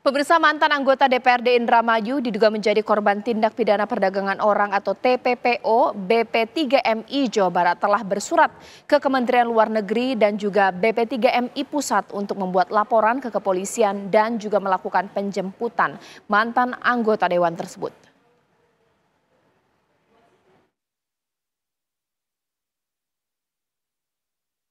Pemirsa mantan anggota DPRD Indramayu diduga menjadi korban tindak pidana perdagangan orang atau TPPO BP3MI Jawa Barat telah bersurat ke Kementerian Luar Negeri dan juga BP3MI Pusat untuk membuat laporan ke kepolisian dan juga melakukan penjemputan mantan anggota dewan tersebut.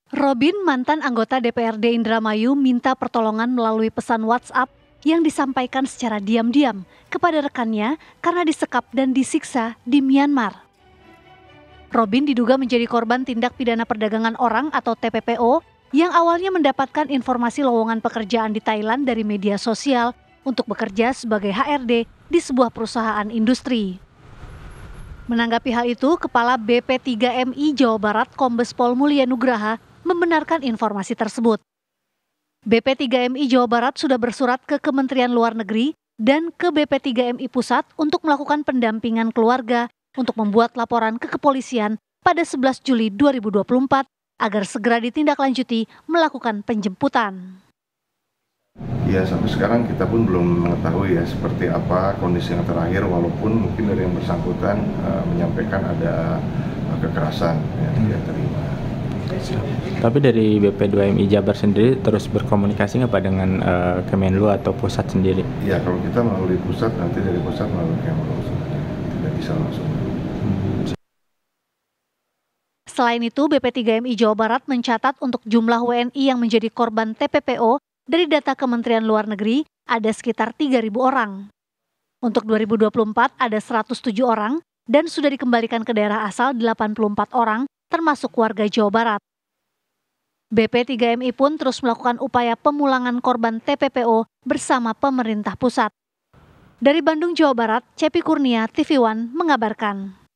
Robin, mantan anggota DPRD Indramayu, minta pertolongan melalui pesan WhatsApp yang disampaikan secara diam-diam kepada rekannya karena disekap dan disiksa di Myanmar. Robin diduga menjadi korban tindak pidana perdagangan orang atau TPPO yang awalnya mendapatkan informasi lowongan pekerjaan di Thailand dari media sosial untuk bekerja sebagai HRD di sebuah perusahaan industri. Menanggapi hal itu, Kepala BP3MI Jawa Barat Kombes Pol Mulia Nugraha membenarkan informasi tersebut. BP3MI Jawa Barat sudah bersurat ke Kementerian Luar Negeri dan ke BP3MI Pusat untuk melakukan pendampingan keluarga untuk membuat laporan ke kepolisian pada 11 Juli 2024 agar segera ditindaklanjuti melakukan penjemputan. Ya sampai sekarang kita pun belum mengetahui ya seperti apa kondisi yang terakhir walaupun mungkin dari yang bersangkutan uh, menyampaikan ada uh, kekerasan yang dia terima. Tapi dari BP2MI Jabar sendiri terus berkomunikasi nggak Pak dengan uh, Kemenlu atau pusat sendiri? Ya kalau kita melalui pusat nanti dari pusat melalui Kemenlu tidak bisa langsung. Selain itu, BP3MI Jawa Barat mencatat untuk jumlah WNI yang menjadi korban TPPO dari data Kementerian Luar Negeri ada sekitar 3.000 orang. Untuk 2024 ada 107 orang dan sudah dikembalikan ke daerah asal 84 orang termasuk warga Jawa Barat. BP3MI pun terus melakukan upaya pemulangan korban TPPO bersama pemerintah pusat. Dari Bandung, Jawa Barat, Cepi Kurnia, TV One mengabarkan.